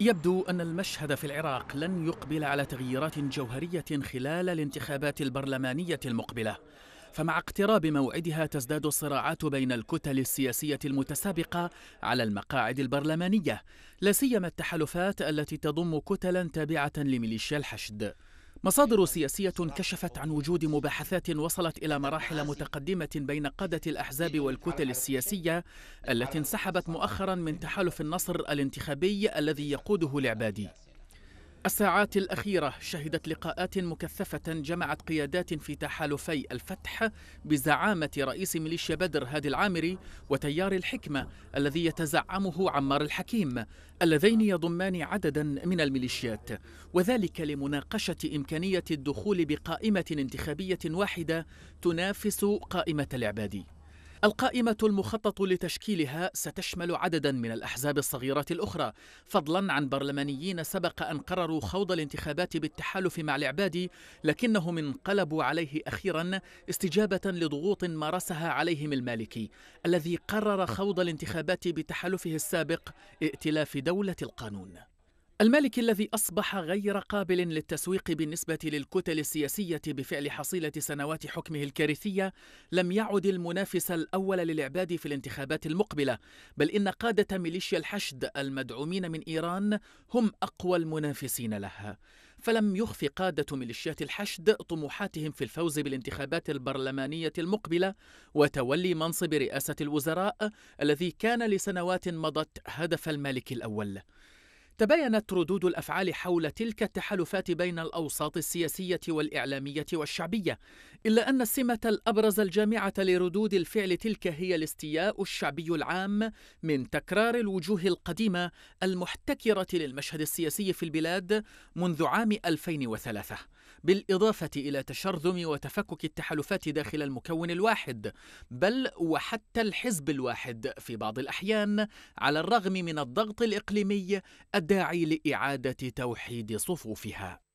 يبدو أن المشهد في العراق لن يقبل على تغييرات جوهرية خلال الانتخابات البرلمانية المقبلة فمع اقتراب موعدها تزداد الصراعات بين الكتل السياسية المتسابقة على المقاعد البرلمانية لا سيما التحالفات التي تضم كتلا تابعة لميليشيا الحشد مصادر سياسية كشفت عن وجود مباحثات وصلت إلى مراحل متقدمة بين قادة الأحزاب والكتل السياسية التي انسحبت مؤخرا من تحالف النصر الانتخابي الذي يقوده العبادي الساعات الأخيرة شهدت لقاءات مكثفة جمعت قيادات في تحالفي الفتح بزعامة رئيس ميليشيا بدر هادي العامري وتيار الحكمة الذي يتزعمه عمار الحكيم اللذين يضمان عددا من الميليشيات وذلك لمناقشة إمكانية الدخول بقائمة انتخابية واحدة تنافس قائمة العبادي القائمة المخطط لتشكيلها ستشمل عددا من الأحزاب الصغيرة الأخرى فضلا عن برلمانيين سبق أن قرروا خوض الانتخابات بالتحالف مع العبادي لكنهم انقلبوا عليه أخيرا استجابة لضغوط مارسها عليهم المالكي الذي قرر خوض الانتخابات بتحالفه السابق ائتلاف دولة القانون المالك الذي أصبح غير قابل للتسويق بالنسبة للكتل السياسية بفعل حصيلة سنوات حكمه الكارثية لم يعد المنافس الأول للعباد في الانتخابات المقبلة بل إن قادة ميليشيا الحشد المدعومين من إيران هم أقوى المنافسين لها فلم يخف قادة ميليشيات الحشد طموحاتهم في الفوز بالانتخابات البرلمانية المقبلة وتولي منصب رئاسة الوزراء الذي كان لسنوات مضت هدف المالك الأول تباينت ردود الافعال حول تلك التحالفات بين الاوساط السياسيه والاعلاميه والشعبيه الا ان السمه الابرز الجامعه لردود الفعل تلك هي الاستياء الشعبي العام من تكرار الوجوه القديمه المحتكره للمشهد السياسي في البلاد منذ عام 2003 بالاضافه الى تشرذم وتفكك التحالفات داخل المكون الواحد بل وحتى الحزب الواحد في بعض الاحيان على الرغم من الضغط الاقليمي داعي لإعادة توحيد صفوفها